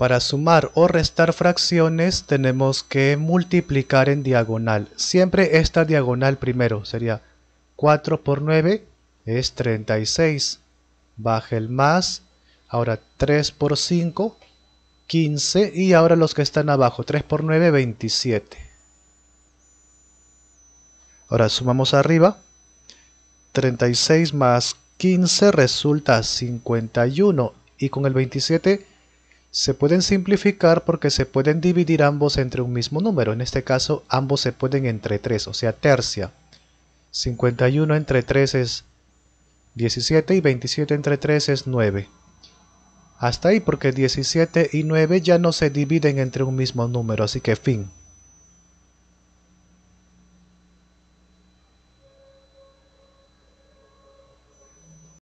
Para sumar o restar fracciones tenemos que multiplicar en diagonal. Siempre esta diagonal primero sería 4 por 9 es 36. Baje el más. Ahora 3 por 5, 15. Y ahora los que están abajo, 3 por 9, 27. Ahora sumamos arriba. 36 más 15 resulta 51. Y con el 27 se pueden simplificar porque se pueden dividir ambos entre un mismo número. En este caso, ambos se pueden entre 3, o sea, tercia. 51 entre 3 es 17 y 27 entre 3 es 9. Hasta ahí porque 17 y 9 ya no se dividen entre un mismo número, así que fin.